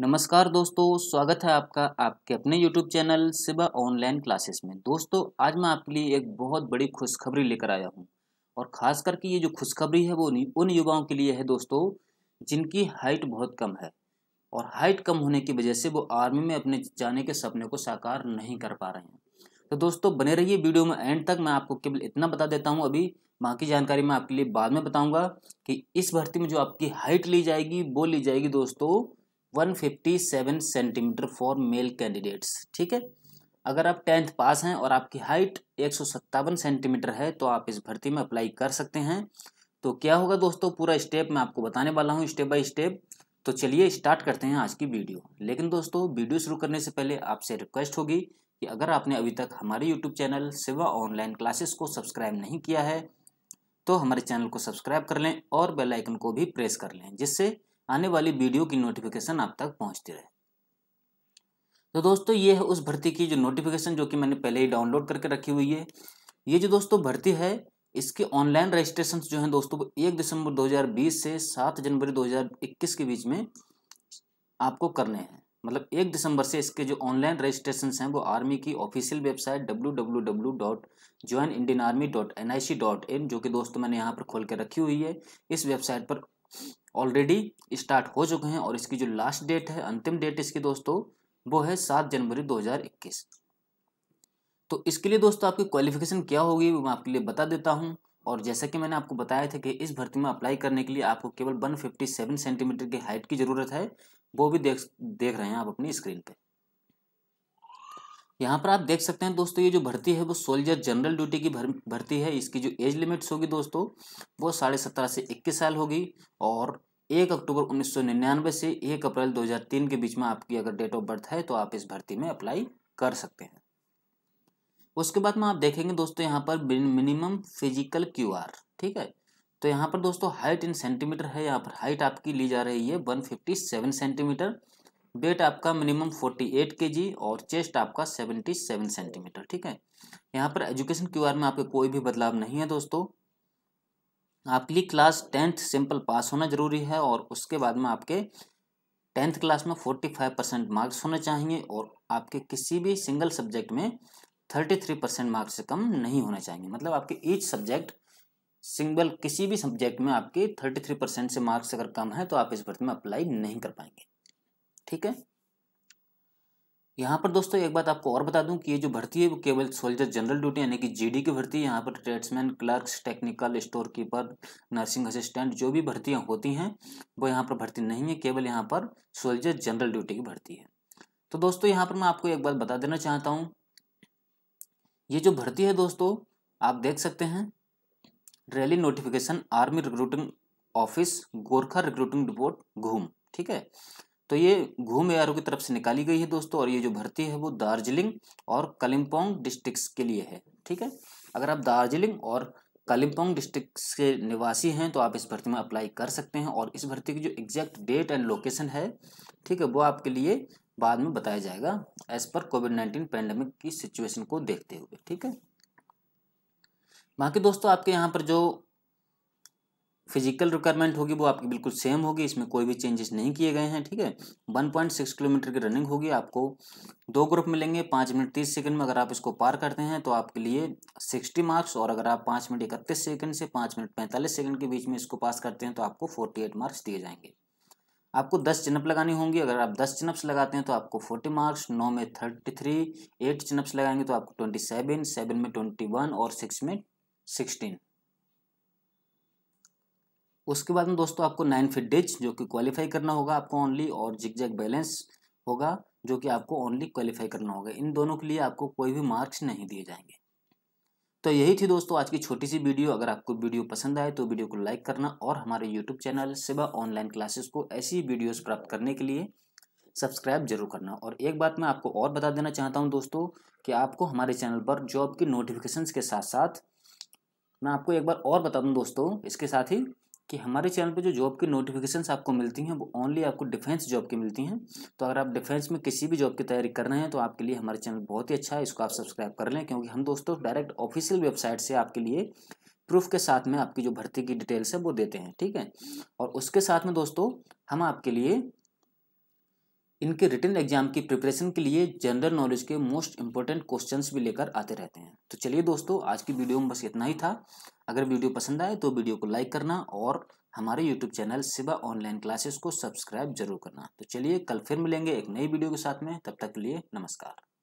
नमस्कार दोस्तों स्वागत है आपका आपके अपने YouTube channel Siba online classes में दोस्तों आज मैं आपके लिए एक बहुत बड़ी खुशखबरी लेकर आया हूं और ख़ास करके ये जो खुशखबरी है वो उन युवाओं के लिए है दोस्तों जिनकी हाइट बहुत कम है और हाइट कम होने की वजह से वो आर्मी में अपने जाने के सपने को साकार नहीं कर पा रहे हैं तो दोस्तों बने रहिए वीडियो में एंड तक मैं आपको केवल इतना बता देता हूँ अभी बाकी जानकारी मैं आपके लिए बाद में बताऊँगा कि इस भर्ती में जो आपकी हाइट ली जाएगी वो ली जाएगी दोस्तों 157 सेंटीमीटर फॉर मेल कैंडिडेट्स ठीक है अगर आप टेंथ पास हैं और आपकी हाइट एक सेंटीमीटर है तो आप इस भर्ती में अप्लाई कर सकते हैं तो क्या होगा दोस्तों पूरा स्टेप मैं आपको बताने वाला हूँ स्टेप बाय स्टेप तो चलिए स्टार्ट करते हैं आज की वीडियो लेकिन दोस्तों वीडियो शुरू करने से पहले आपसे रिक्वेस्ट होगी कि अगर आपने अभी तक हमारे YouTube channel Seva online classes को सब्सक्राइब नहीं किया है तो हमारे चैनल को सब्सक्राइब कर लें और बेल आइकन को भी प्रेस कर लें जिससे आने वाली वीडियो की नोटिफिकेशन आप तक पहुंचती रहे तो दोस्तों ये है उस भर्ती की जो नोटिफिकेशन जो कि मैंने पहले ही डाउनलोड करके रखी हुई है ये जो दोस्तों भर्ती है इसके ऑनलाइन रजिस्ट्रेशन जो है दोस्तों एक दिसंबर 2020 से सात जनवरी 2021 के बीच में आपको करने हैं मतलब एक दिसंबर से इसके जो ऑनलाइन रजिस्ट्रेशन हैं वो आर्मी की ऑफिशियल वेबसाइट डब्ल्यू जो कि दोस्तों मैंने यहाँ पर खोल के रखी हुई है इस वेबसाइट पर ऑलरेडी स्टार्ट हो चुके हैं और इसकी जो लास्ट डेट है अंतिम डेट इसकी दोस्तों वो है सात जनवरी 2021 तो इसके लिए दोस्तों आपकी क्वालिफिकेशन क्या होगी मैं आपके लिए बता देता हूँ और जैसा कि मैंने आपको बताया था कि इस भर्ती में अप्लाई करने के लिए आपको केवल 157 सेंटीमीटर की हाइट की ज़रूरत है वो भी देख देख रहे हैं आप अपनी स्क्रीन पर यहाँ पर आप देख सकते हैं दोस्तों ये जो भर्ती है वो सोल्जर जनरल ड्यूटी की भर, भर्ती है इसकी जो एज लिमिट्स होगी दोस्तों वो साढ़े सत्रह से इक्कीस साल होगी और एक अक्टूबर उन्नीस सौ निन्यानवे से एक अप्रैल दो हज़ार तीन के बीच में आपकी अगर डेट ऑफ बर्थ है तो आप इस भर्ती में अप्लाई कर सकते हैं उसके बाद में आप देखेंगे दोस्तों यहाँ पर मिनिमम फिजिकल क्यू आर ठीक है तो यहाँ पर दोस्तों हाइट इन सेंटीमीटर है यहाँ पर हाइट आपकी ली जा रही है वन सेंटीमीटर वेट आपका मिनिमम 48 जी और चेस्ट आपका 77 सेंटीमीटर ठीक है यहाँ पर एजुकेशन क्यू में आपके कोई भी बदलाव नहीं है दोस्तों आपके लिए क्लास टेंथ सिंपल पास होना जरूरी है और उसके बाद में आपके टेंथ क्लास में फोर्टी फाइव परसेंट मार्क्स होने चाहिए और आपके किसी भी सिंगल सब्जेक्ट में थर्टी थ्री परसेंट मार्क्स से कम नहीं होने चाहिए मतलब आपके ईच सब्जेक्ट सिंगल किसी भी सब्जेक्ट में आपके थर्टी थ्री परसेंट से मार्क्स अगर कम है तो आप इस भर्ती में अप्लाई नहीं कर पाएंगे ठीक है यहाँ पर दोस्तों एक बात आपको और बता दूं कि ये जो भर्ती है वो केवल सोल्जर जनरल ड्यूटी यानी कि जीडी की भर्ती है यहाँ पर tradesmen clerks technical store keeper nursing assistant जो भी भर्तियाँ होती हैं वो यहाँ पर भर्ती नहीं है केवल यहाँ पर सोल्जर जनरल ड्यूटी की भर्ती है तो दोस्तों यहाँ पर मैं आपको एक बात बता देना चाहता हूँ ये जो भर्ती है दोस्तों आप देख सकते हैं rally notification army recruiting office Gorkha recruiting report घूम ठीक है तो ये घूम एआरओ की तरफ से निकाली गई है दोस्तों और ये जो भर्ती है वो दार्जिलिंग और कलिम्पोंग डिस्ट्रिक्स के लिए है ठीक है अगर आप दार्जिलिंग और कलिम्पोंग डिस्ट्रिक्ट के निवासी हैं तो आप इस भर्ती में अप्लाई कर सकते हैं और इस भर्ती की जो एग्जैक्ट डेट एंड लोकेशन है ठीक है वो आपके लिए बाद में बताया जाएगा as per COVID nineteen pandemic की सिचुएशन को देखते हुए ठीक है बाकी दोस्तों आपके यहाँ पर जो फिजिकल रिक्वायरमेंट होगी वो आपकी बिल्कुल सेम होगी इसमें कोई भी चेंजेस नहीं किए गए हैं ठीक है वन पॉइंट सिक्स किलोमीटर की रनिंग होगी आपको दो ग्रुप मिलेंगे पाँच मिनट तीस सेकंड में अगर आप इसको पार करते हैं तो आपके लिए सिक्सटी मार्क्स और अगर आप पाँच मिनट इकतीस सेकंड से पाँच मिनट पैंतालीस सेकंड के बीच में इसको पास करते हैं तो आपको फोर्टी एट मार्क्स दिए जाएंगे आपको दस चिनअप लगानी होंगी अगर आप दस चिनअप्स लगाते हैं तो आपको फोर्टी मार्क्स नौ में थर्टी थ्री एट चिनअप्स लगाएंगे तो आपको ट्वेंटी सेवन सेवन में ट्वेंटी वन और सिक्स में सिक्सटीन उसके बाद में दोस्तों आपको नाइन फिट डिच जो कि क्वालिफाई करना होगा आपको ओनली और जिग जैग बैलेंस होगा जो कि आपको ओनली क्वालिफाई करना होगा इन दोनों के लिए आपको कोई भी मार्क्स नहीं दिए जाएंगे तो यही थी दोस्तों आज की छोटी सी वीडियो अगर आपको वीडियो पसंद आए तो वीडियो को लाइक करना और हमारे YouTube channel Seva online classes को ऐसी वीडियोस प्राप्त करने के लिए सब्सक्राइब जरूर करना और एक बात मैं आपको और बता देना चाहता हूं दोस्तों कि आपको हमारे चैनल पर जॉब की नोटिफिकेशन के साथ साथ मैं आपको एक बार और बता दूँ दोस्तों इसके साथ ही कि हमारे चैनल पे जो जॉब की नोटिफिकेशन आपको मिलती हैं वो ओनली आपको डिफेंस जॉब की मिलती हैं तो अगर आप डिफेंस में किसी भी जॉब की तैयारी कर रहे हैं तो आपके लिए हमारे चैनल बहुत ही अच्छा है इसको आप सब्सक्राइब कर लें क्योंकि हम दोस्तों डायरेक्ट ऑफिशियल वेबसाइट से आपके लिए प्रूफ के साथ में आपकी जो भर्ती की डिटेल्स है वो देते हैं ठीक है और उसके साथ में दोस्तों हम आपके लिए इनके रिटर्न एग्जाम की प्रिपरेशन के लिए जनरल नॉलेज के मोस्ट इंपॉर्टेंट क्वेश्चन भी लेकर आते रहते हैं तो चलिए दोस्तों आज की वीडियो में बस इतना ही था अगर वीडियो पसंद आए तो वीडियो को लाइक करना और हमारे YouTube channel Siba online classes को सब्सक्राइब जरूर करना तो चलिए कल फिर मिलेंगे एक नई वीडियो के साथ में तब तक के लिए नमस्कार